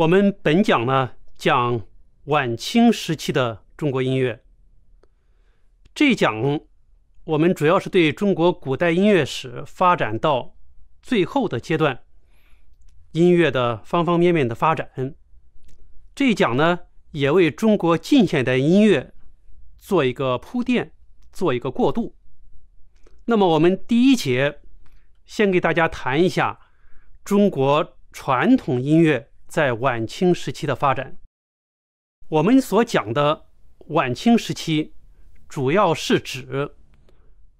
我们本讲呢讲晚清时期的中国音乐。这一讲我们主要是对中国古代音乐史发展到最后的阶段，音乐的方方面面的发展。这一讲呢也为中国近现代音乐做一个铺垫，做一个过渡。那么我们第一节先给大家谈一下中国传统音乐。在晚清时期的发展，我们所讲的晚清时期，主要是指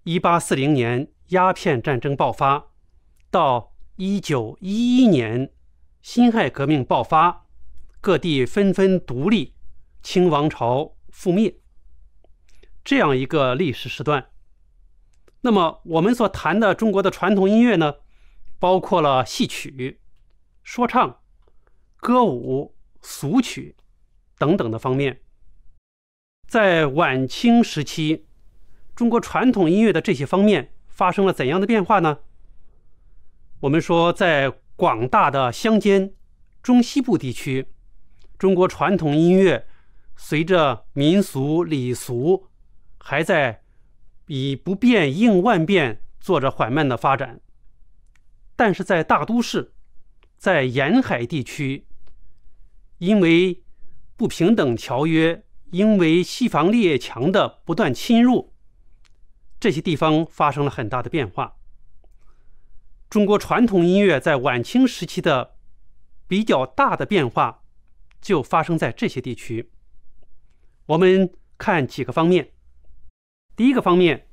一八四零年鸦片战争爆发到一九一一年辛亥革命爆发，各地纷纷独立，清王朝覆灭这样一个历史时段。那么，我们所谈的中国的传统音乐呢，包括了戏曲、说唱。歌舞、俗曲等等的方面，在晚清时期，中国传统音乐的这些方面发生了怎样的变化呢？我们说，在广大的乡间、中西部地区，中国传统音乐随着民俗礼俗，还在以不变应万变，做着缓慢的发展。但是在大都市，在沿海地区，因为不平等条约，因为西方列强的不断侵入，这些地方发生了很大的变化。中国传统音乐在晚清时期的比较大的变化，就发生在这些地区。我们看几个方面，第一个方面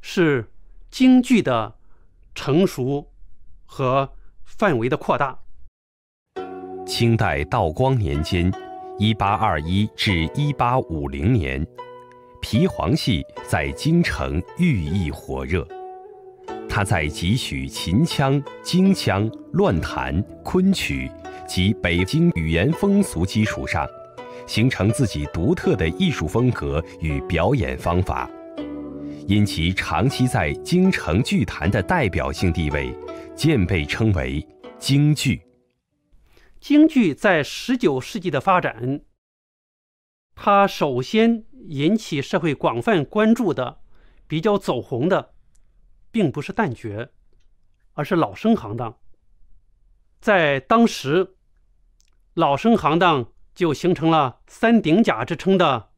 是京剧的成熟和范围的扩大。清代道光年间，1821至1850年，皮黄戏在京城寓意火热。它在汲取秦腔、京腔、乱弹、昆曲及北京语言风俗基础上，形成自己独特的艺术风格与表演方法。因其长期在京城剧坛的代表性地位，渐被称为京剧。京剧在十九世纪的发展，它首先引起社会广泛关注的、比较走红的，并不是旦角，而是老生行当。在当时，老生行当就形成了“三鼎甲”之称的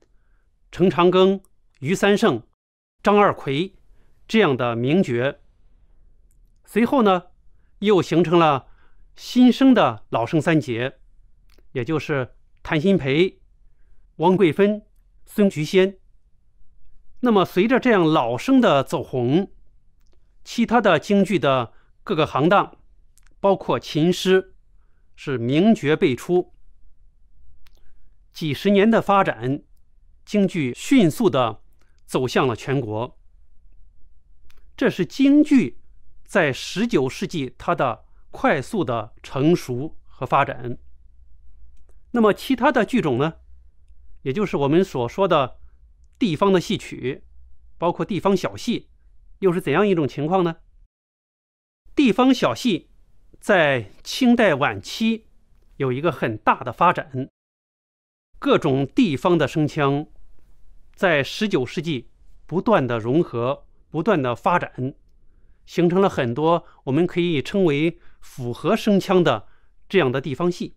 程长庚、余三胜、张二奎这样的名角。随后呢，又形成了。新生的老生三杰，也就是谭鑫培、汪桂芬、孙菊仙。那么，随着这样老生的走红，其他的京剧的各个行当，包括琴师，是名角辈出。几十年的发展，京剧迅速的走向了全国。这是京剧在十九世纪它的。快速的成熟和发展。那么，其他的剧种呢？也就是我们所说的地方的戏曲，包括地方小戏，又是怎样一种情况呢？地方小戏在清代晚期有一个很大的发展，各种地方的声腔在十九世纪不断的融合、不断的发展，形成了很多我们可以称为。符合声腔的这样的地方戏，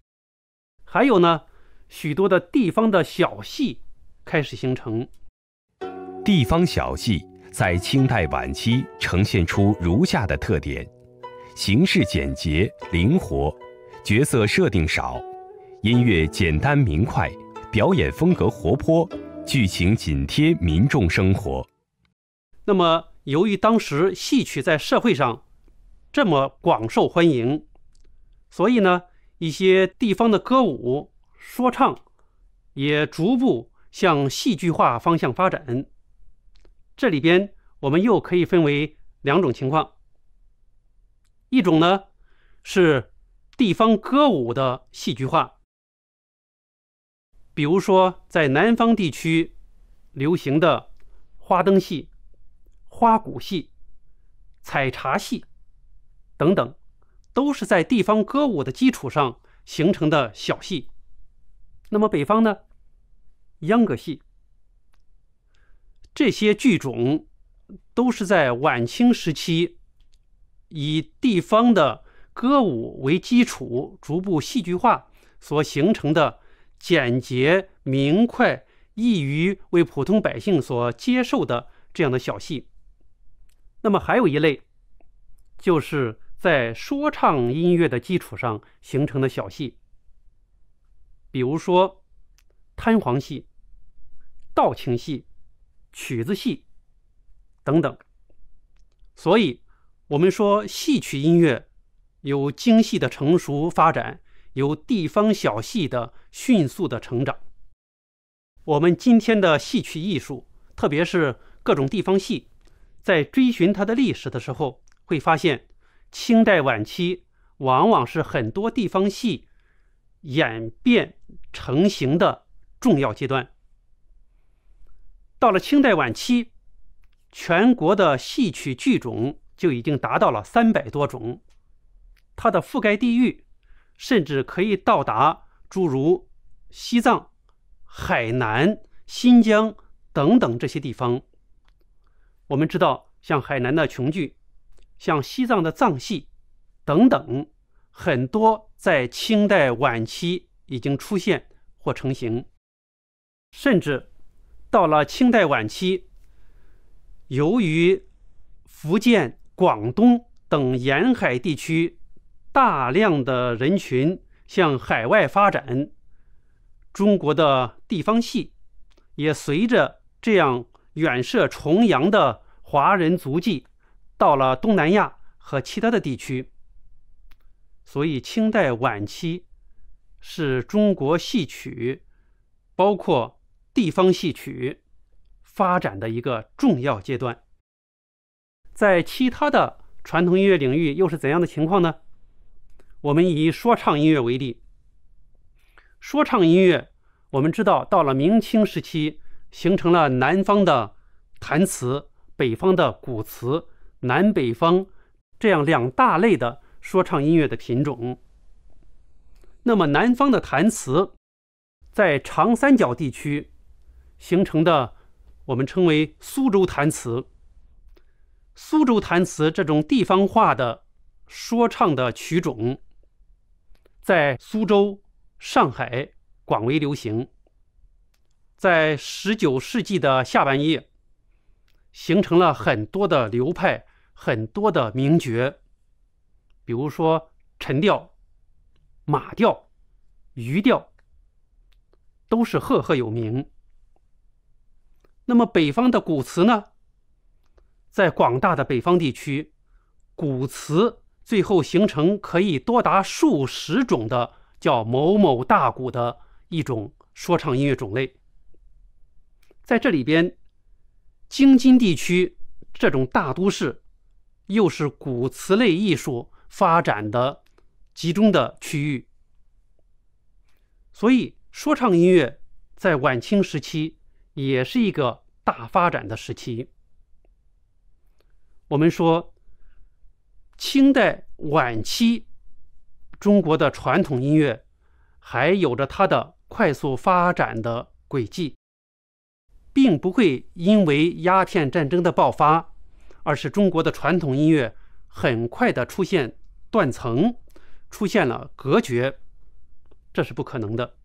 还有呢，许多的地方的小戏开始形成。地方小戏在清代晚期呈现出如下的特点：形式简洁灵活，角色设定少，音乐简单明快，表演风格活泼，剧情紧贴民众生活。那么，由于当时戏曲在社会上。这么广受欢迎，所以呢，一些地方的歌舞说唱也逐步向戏剧化方向发展。这里边我们又可以分为两种情况：一种呢是地方歌舞的戏剧化，比如说在南方地区流行的花灯戏、花鼓戏、采茶戏。等等，都是在地方歌舞的基础上形成的小戏。那么北方呢，秧歌戏。这些剧种都是在晚清时期以地方的歌舞为基础，逐步戏剧化所形成的简洁明快、易于为普通百姓所接受的这样的小戏。那么还有一类，就是。在说唱音乐的基础上形成的小戏，比如说弹簧戏、道情戏、曲子戏等等。所以，我们说戏曲音乐有京戏的成熟发展，有地方小戏的迅速的成长。我们今天的戏曲艺术，特别是各种地方戏，在追寻它的历史的时候，会发现。清代晚期往往是很多地方戏演变成型的重要阶段。到了清代晚期，全国的戏曲剧种就已经达到了三百多种，它的覆盖地域甚至可以到达诸如西藏、海南、新疆等等这些地方。我们知道，像海南的琼剧。像西藏的藏戏等等，很多在清代晚期已经出现或成型，甚至到了清代晚期，由于福建、广东等沿海地区大量的人群向海外发展，中国的地方戏也随着这样远涉重洋的华人足迹。到了东南亚和其他的地区，所以清代晚期是中国戏曲，包括地方戏曲发展的一个重要阶段。在其他的传统音乐领域又是怎样的情况呢？我们以说唱音乐为例。说唱音乐，我们知道到了明清时期，形成了南方的弹词，北方的鼓词。南北方这样两大类的说唱音乐的品种。那么南方的弹词，在长三角地区形成的，我们称为苏州弹词。苏州弹词这种地方化的说唱的曲种，在苏州、上海广为流行。在十九世纪的下半叶，形成了很多的流派。很多的名角，比如说陈调、马调、鱼调，都是赫赫有名。那么北方的鼓词呢，在广大的北方地区，鼓词最后形成可以多达数十种的，叫某某大鼓的一种说唱音乐种类。在这里边，京津地区这种大都市。又是古词类艺术发展的集中的区域，所以说唱音乐在晚清时期也是一个大发展的时期。我们说，清代晚期中国的传统音乐还有着它的快速发展的轨迹，并不会因为鸦片战争的爆发。而是中国的传统音乐很快的出现断层，出现了隔绝，这是不可能的。